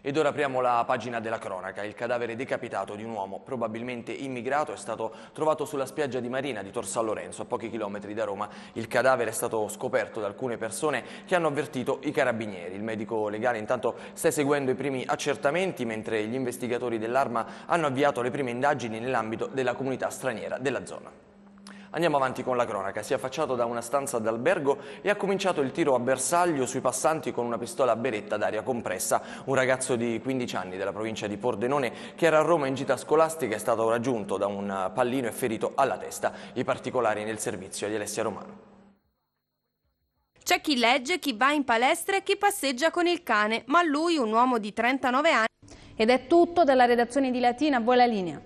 Ed ora apriamo la pagina della cronaca. Il cadavere decapitato di un uomo, probabilmente immigrato, è stato trovato sulla spiaggia di Marina di Tor Lorenzo, a pochi chilometri da Roma. Il cadavere è stato scoperto da alcune persone che hanno avvertito i carabinieri. Il medico legale intanto sta eseguendo i primi accertamenti, mentre gli investigatori dell'arma hanno avviato le prime indagini nell'ambito della comunità straniera della zona. Andiamo avanti con la cronaca. Si è affacciato da una stanza d'albergo e ha cominciato il tiro a bersaglio sui passanti con una pistola a beretta d'aria compressa. Un ragazzo di 15 anni della provincia di Pordenone che era a Roma in gita scolastica è stato raggiunto da un pallino e ferito alla testa. I particolari nel servizio di Alessia Romano. C'è chi legge, chi va in palestra e chi passeggia con il cane, ma lui, un uomo di 39 anni... Ed è tutto dalla redazione di Latina, buona linea.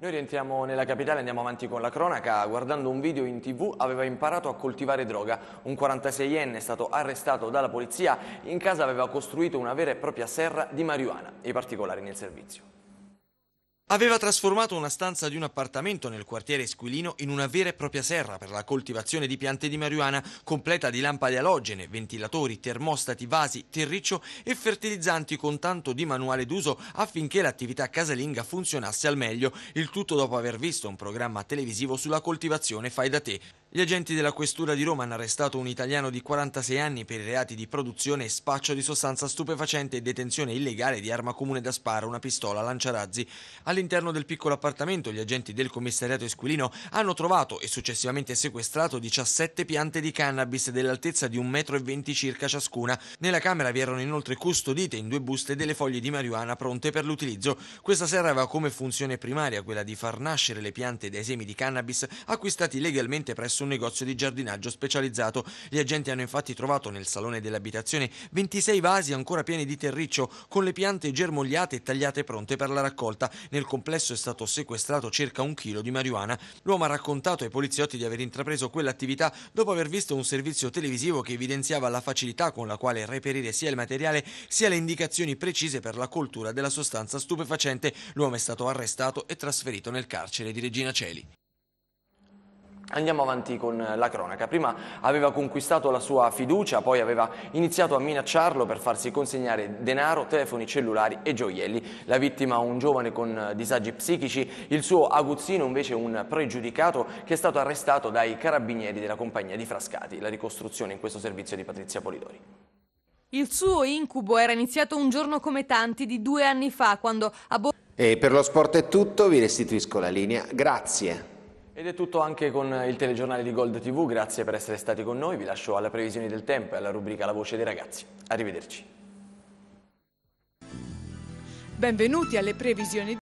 Noi rientriamo nella capitale andiamo avanti con la cronaca. Guardando un video in tv aveva imparato a coltivare droga. Un 46enne è stato arrestato dalla polizia. In casa aveva costruito una vera e propria serra di marijuana. I particolari nel servizio. Aveva trasformato una stanza di un appartamento nel quartiere Esquilino in una vera e propria serra per la coltivazione di piante di marijuana, completa di lampade alogene, ventilatori, termostati, vasi, terriccio e fertilizzanti con tanto di manuale d'uso affinché l'attività casalinga funzionasse al meglio, il tutto dopo aver visto un programma televisivo sulla coltivazione fai da te. Gli agenti della Questura di Roma hanno arrestato un italiano di 46 anni per i reati di produzione e spaccio di sostanza stupefacente e detenzione illegale di arma comune da sparo, una pistola, lanciarazzi. All'interno del piccolo appartamento gli agenti del commissariato Esquilino hanno trovato e successivamente sequestrato 17 piante di cannabis dell'altezza di 1,20 m circa ciascuna. Nella camera vi erano inoltre custodite in due buste delle foglie di marijuana pronte per l'utilizzo. Questa serra aveva come funzione primaria quella di far nascere le piante dai semi di cannabis acquistati legalmente presso presso un negozio di giardinaggio specializzato. Gli agenti hanno infatti trovato nel salone dell'abitazione 26 vasi ancora pieni di terriccio con le piante germogliate e tagliate pronte per la raccolta. Nel complesso è stato sequestrato circa un chilo di marijuana. L'uomo ha raccontato ai poliziotti di aver intrapreso quell'attività dopo aver visto un servizio televisivo che evidenziava la facilità con la quale reperire sia il materiale sia le indicazioni precise per la coltura della sostanza stupefacente. L'uomo è stato arrestato e trasferito nel carcere di Regina Celi. Andiamo avanti con la cronaca. Prima aveva conquistato la sua fiducia, poi aveva iniziato a minacciarlo per farsi consegnare denaro, telefoni cellulari e gioielli. La vittima un giovane con disagi psichici, il suo aguzzino invece un pregiudicato che è stato arrestato dai carabinieri della compagnia di Frascati. La ricostruzione in questo servizio di Patrizia Polidori. Il suo incubo era iniziato un giorno come tanti di due anni fa quando a E per lo sport è tutto, vi restituisco la linea. Grazie. Ed è tutto anche con il telegiornale di Gold TV, grazie per essere stati con noi, vi lascio alle previsioni del tempo e alla rubrica La voce dei ragazzi. Arrivederci. Benvenuti alle previsioni